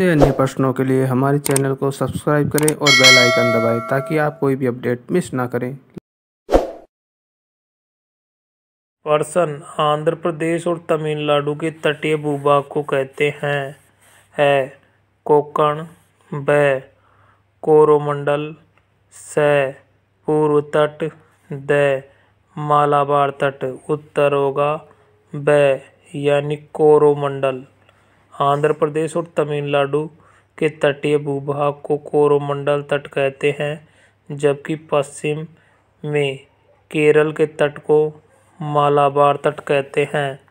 अन्य प्रश्नों के लिए हमारे चैनल को सब्सक्राइब करें और बेल आइकन दबाएं ताकि आप कोई भी अपडेट मिस ना करें पर्सन आंध्र प्रदेश और तमिलनाडु के तटीय भूभाग को कहते हैं है कोकण ब कोरोमंडल स पूर्व तट द मालाबार तट उत्तर होगा ब यानी कोरोमंडल आंध्र प्रदेश और तमिलनाडु के तटीय भूभाग को कोरोमंडल तट कहते हैं जबकि पश्चिम में केरल के तट को मालाबार तट कहते हैं